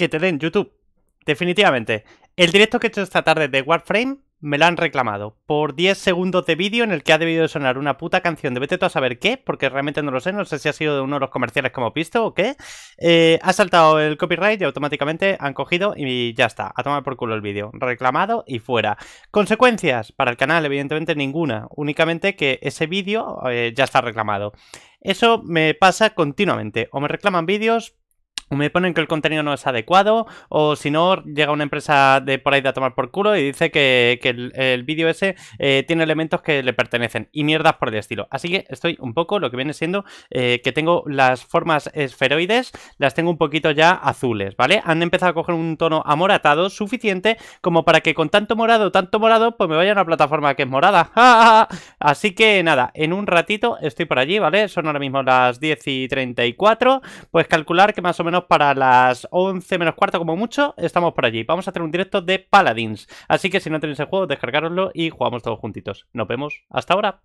que te den YouTube. Definitivamente. El directo que he hecho esta tarde de Warframe me lo han reclamado por 10 segundos de vídeo en el que ha debido sonar una puta canción de vete tú a saber qué, porque realmente no lo sé, no sé si ha sido de uno de los comerciales que hemos visto o qué. Eh, ha saltado el copyright y automáticamente han cogido y ya está, ha tomado por culo el vídeo, reclamado y fuera. Consecuencias para el canal, evidentemente ninguna, únicamente que ese vídeo eh, ya está reclamado. Eso me pasa continuamente, o me reclaman vídeos me ponen que el contenido no es adecuado o si no llega una empresa de por ahí de a tomar por culo y dice que, el, vídeo ese eh, tiene elementos que le pertenecen y mierdas por el estilo. Así que estoy un poco lo que viene siendo eh, que tengo las formas esferoides, las tengo un poquito ya azules, ¿vale? Han empezado a coger un tono amoratado suficiente como para que con tanto morado, tanto morado, pues me vaya a una plataforma que es morada. Así que nada, en un ratito estoy por allí, ¿vale? Son ahora mismo las 10 y 34, pues calcular que más o menos para las 11 menos cuarto como mucho, estamos por allí. Vamos a hacer un directo de Paladins. Así que si no tenéis el juego, descargaroslo y jugamos todos juntitos. Nos vemos. Hasta ahora.